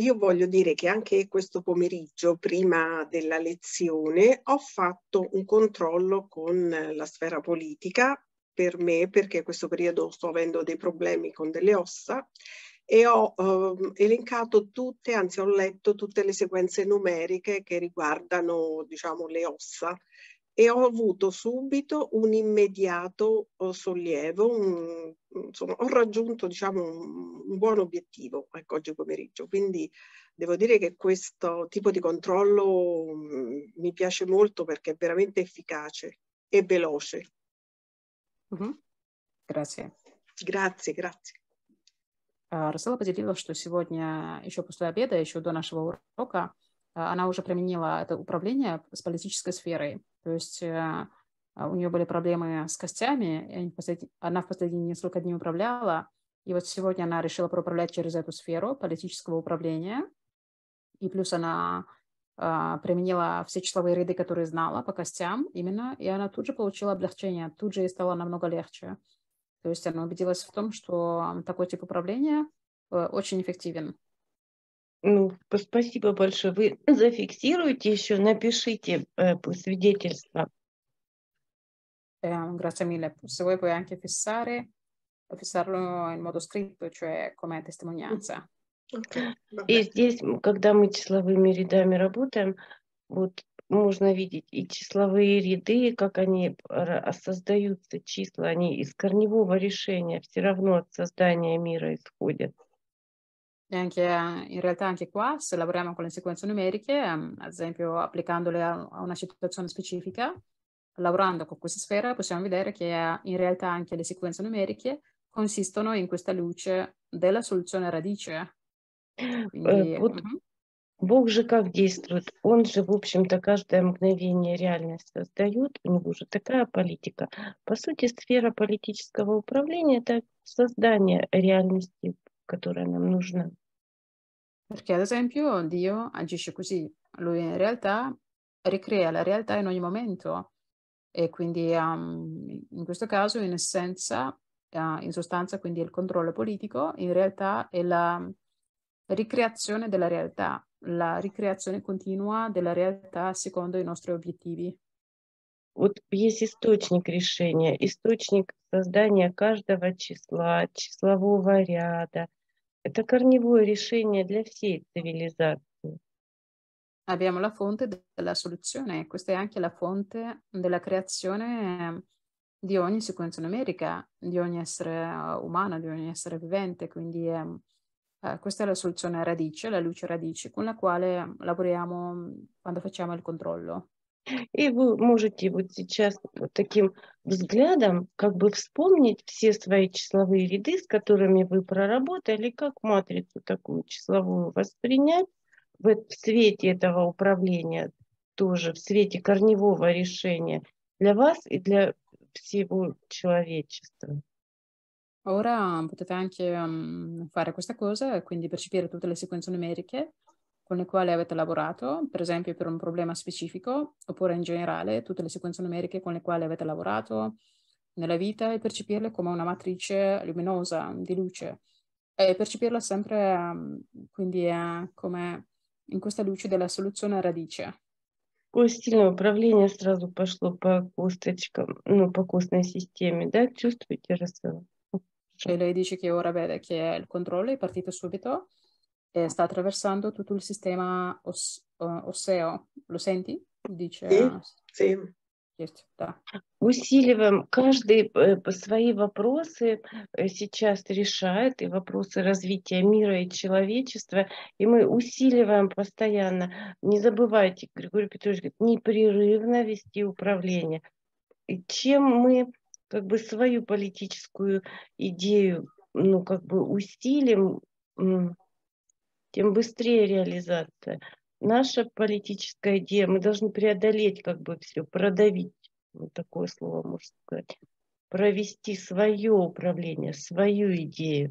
io voglio dire che anche questo pomeriggio, prima della lezione, ho fatto un controllo con la sfera politica per me, perché in questo periodo sto avendo dei problemi con delle ossa e ho eh, elencato tutte, anzi ho letto tutte le sequenze numeriche che riguardano diciamo, le ossa e ho avuto subito un immediato oh, sollievo, un, insomma, ho raggiunto diciamo, un, un, buon obiettivo ecco, oggi pomeriggio. Quindi devo dire che questo tipo di controllo mh, mm, mi piace molto perché è veramente efficace e veloce. Угу. Mm-hmm. Grazie. Grazie, grazie. Расела поделилась, что сегодня, еще после обеда, еще до нашего урока, она уже применила это управление с политической сферой. То есть э, а, у нее были проблемы с костями, и она в последние несколько дней управляла, и вот сегодня она решила проуправлять через эту сферу политического управления, и плюс она а, применила все числовые ряды, которые знала по костям именно, и она тут же получила облегчение, тут же ей стало намного легче. То есть она убедилась в том, что такой тип управления э, очень эффективен. Ну, спасибо большое. Вы зафиксируете еще, напишите э, свидетельство. Um, grazie mille. Se vuoi puoi anche fissare, fissarlo in modo scritto, cioè come testimonianza. Okay. И здесь, когда мы числовыми рядами работаем, вот можно видеть и числовые ряды, как они а, создаются, числа, они из корневого решения все равно от создания мира исходят. E anche, in realtà anche qua, se lavoriamo con le sequenze numeriche, ehm, ad esempio applicandole a una situazione specifica, lavorando con questa sfera possiamo vedere che eh, in realtà anche le sequenze numeriche consistono in questa luce della soluzione radice. Quindi, э, вот uh-huh. Бог же как действует? Он же, в общем-то, каждое мгновение реальность создает. У него же такая политика. По сути, сфера политического управления – это создание реальности которая нам нужна. Perché ad esempio Dio agisce così, lui in realtà ricrea la realtà in ogni momento e quindi um, in questo caso in essenza, uh, in sostanza quindi il controllo politico in realtà è la ricreazione della realtà, la ricreazione continua della realtà secondo i nostri obiettivi. Вот есть источник решения, источник создания каждого числа, числового ряда, Это корневое решение для всей цивилизации. Abbiamo la fonte della soluzione, questa è anche la fonte della creazione ehm, di ogni sequenza numerica, di ogni essere eh, umano, di ogni essere vivente, quindi è, ehm, eh, questa è la soluzione radice, la luce radice con la quale ehm, lavoriamo mm, quando facciamo il controllo. И вы можете вот сейчас вот таким взглядом как бы вспомнить все свои числовые ряды, с которыми вы проработали, как матрицу такую числовую воспринять в свете этого управления, тоже в свете корневого решения для вас и для всего человечества. Ora potete anche fare questa cosa, quindi percepire tutte le sequenze numeriche con le quali avete lavorato, per esempio per un problema specifico, oppure in generale tutte le sequenze numeriche con le quali avete lavorato nella vita e percepirle come una matrice luminosa, di luce. E percepirla sempre ehm, quindi eh, come in questa luce della soluzione a radice. Костильное управление сразу пошло по косточкам, ну, по костной системе, да? Чувствуете рассылку? Cioè lei dice che ora vede che il controllo è partito subito eh, sta attraversando tutto il sistema os- eh, osseo. Lo senti? Dice. Sì, sì. Усиливаем. Каждый э, свои вопросы э, сейчас решает, и вопросы развития мира и человечества. И мы усиливаем постоянно. Не забывайте, Григорий Петрович говорит, непрерывно вести управление. И чем мы как бы свою политическую идею ну, как бы усилим, тем быстрее реализация. Наша политическая идея, мы должны преодолеть как бы все, продавить, вот такое слово можно сказать, провести свое управление, свою idea.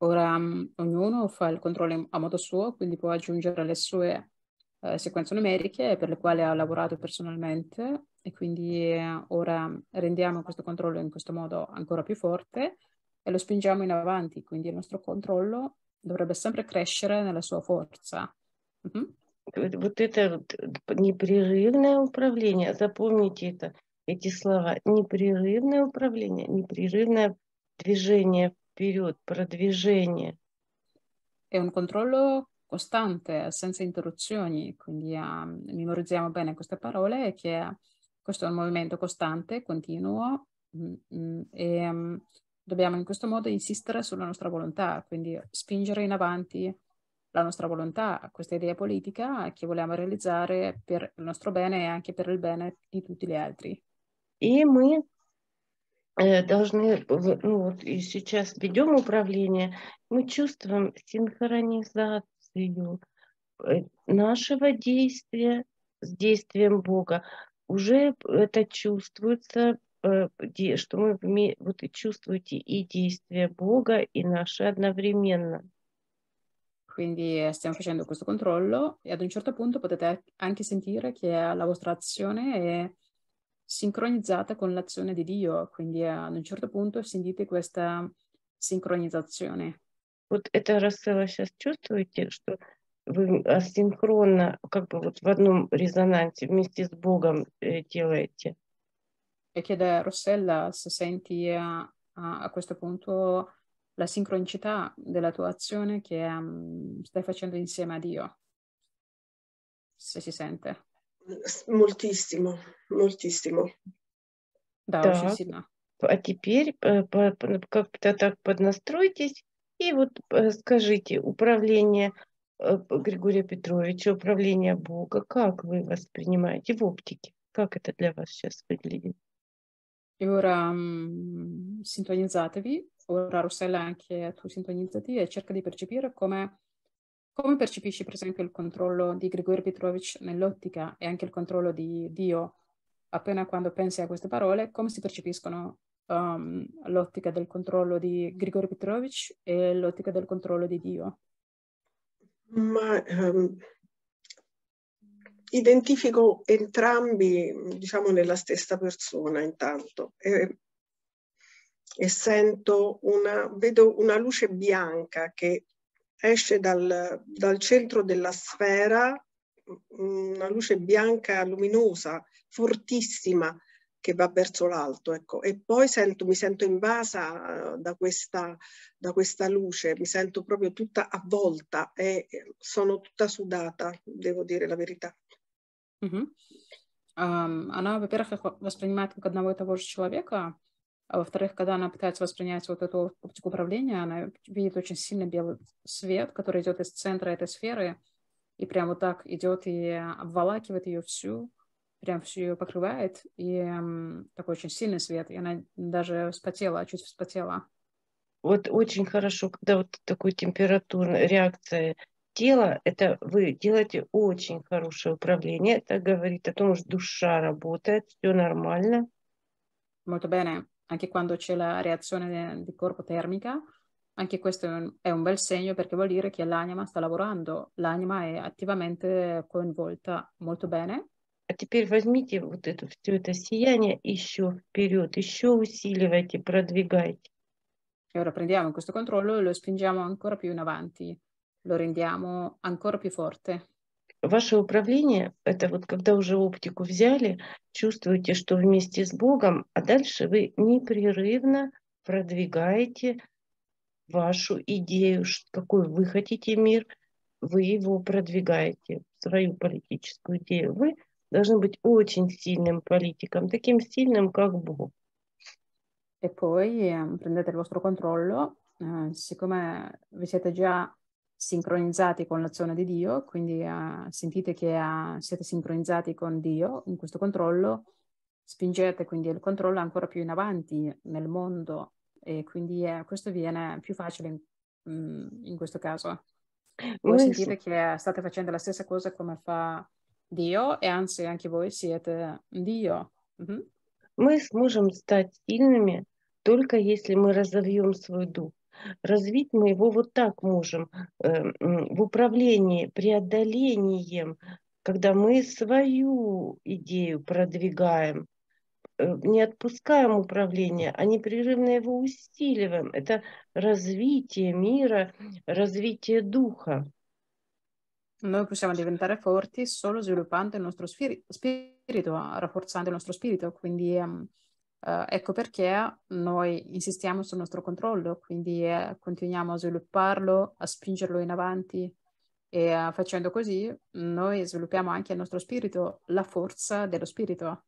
Ora mm, ognuno fa il controllo a modo suo, quindi può aggiungere le sue eh, sequenze numeriche per le quali ha lavorato personalmente e quindi eh, ora mm, rendiamo questo controllo in questo modo ancora più forte e lo spingiamo in avanti, quindi il nostro controllo dovrebbe sempre crescere nella sua forza. Mm-hmm. Вот это э, непрерывное управление, запомните это, эти слова, непрерывное управление, непрерывное движение вперед, продвижение. È un controllo costante, senza interruzioni, quindi ah, memorizziamo bene queste parole che questo è un movimento costante, continuo mh, mm, mh, mm, e mh, mm, dobbiamo in questo modo insistere sulla nostra volontà, quindi spingere in avanti la nostra volontà, questa idea politica che vogliamo realizzare per il nostro bene e anche per il bene di tutti gli altri. И мы eh, должны, ну вот и сейчас ведем управление, мы чувствуем синхронизацию э, нашего действия с действием Бога. Уже это чувствуется Э, что мы вот и чувствуете и действие Бога, и наши одновременно. Quindi stiamo facendo questo controllo e ad un certo punto potete anche sentire che la vostra azione è sincronizzata con l'azione di Dio, quindi ad un certo punto sentite questa sincronizzazione. Вот это Рассела сейчас чувствуете, что вы асинхронно, как бы вот в одном резонансе вместе с Богом э, делаете? e chiede a Rossella se senti a, a, a questo punto la sincronicità della tua azione che um, stai facendo insieme a Dio, se si sente. Moltissimo, moltissimo. Да, так. очень сильно. А теперь как-то так поднастройтесь и вот скажите, управление Григория Петровича, управление Бога, как вы воспринимаете в оптике? Как это для вас сейчас выглядит? E ora mh, mm, sintonizzatevi, ora Rossella anche tu sintonizzati e cerca di percepire come, come percepisci per esempio il controllo di Grigori Petrovich nell'ottica e anche il controllo di Dio appena quando pensi a queste parole, come si percepiscono um, l'ottica del controllo di Grigori Petrovich e l'ottica del controllo di Dio? Ma um, identifico entrambi, diciamo, nella stessa persona intanto. E, e sento una, vedo una luce bianca che esce dal, dal centro della sfera, una luce bianca luminosa, fortissima, che va verso l'alto, ecco. E poi sento, mi sento invasa eh, da questa, da questa luce, mi sento proprio tutta avvolta e eh, sono tutta sudata, devo dire la verità. Угу. Она, во-первых, их воспринимает как одного и того же человека, а во-вторых, когда она пытается воспринять вот эту оптику управления, она видит очень сильно белый свет, который идет из центра этой сферы, и прям вот так идет и обволакивает ее всю, прям всю ее покрывает, и такой очень сильный свет, и она даже вспотела, чуть вспотела. Вот очень хорошо, когда вот такой температурная реакция тело, это вы делаете очень хорошее управление. Это говорит о том, что душа работает, все нормально. Molto bene, anche quando c'è la reazione di corpo termica, anche questo è un, è un bel segno perché vuol dire che l'anima sta lavorando, l'anima è attivamente coinvolta molto bene. А теперь возьмите вот это все это сияние еще вперед, еще усиливайте, продвигайте. E ora prendiamo questo controllo e lo spingiamo ancora più in avanti. lo rendiamo ancora più forte. Ваше управление – это вот когда уже оптику взяли, чувствуете, что вместе с Богом, а дальше вы непрерывно продвигаете вашу идею, какой вы хотите мир, вы его продвигаете, свою политическую идею. Вы должны быть очень сильным политиком, таким сильным, как Бог. E poi ehm, prendete il vostro controllo, eh, siccome vi siete già sincronizzati con l'azione di Dio, quindi uh, sentite che uh, siete sincronizzati con Dio in questo controllo, spingete quindi il controllo ancora più in avanti nel mondo e quindi uh, questo viene più facile in, mm, in questo caso. Voi sentite sì. che state facendo la stessa cosa come fa Dio e anzi anche voi siete Dio. Mm-hmm. Мы сможем стать сильными только если мы разовьем свой дух. Развить мы его вот так можем, эм, в управлении, преодолением, когда мы свою идею продвигаем, э, не отпускаем управление, а непрерывно его усиливаем. Это развитие мира, развитие духа. Noi possiamo diventare forti solo sviluppando il nostro spirito, rafforzando il nostro spirito, quindi um, Uh, ecco perché noi insistiamo sul nostro controllo, quindi eh, continuiamo a svilupparlo, a spingerlo in avanti e eh, facendo così noi sviluppiamo anche il nostro spirito, la forza dello spirito.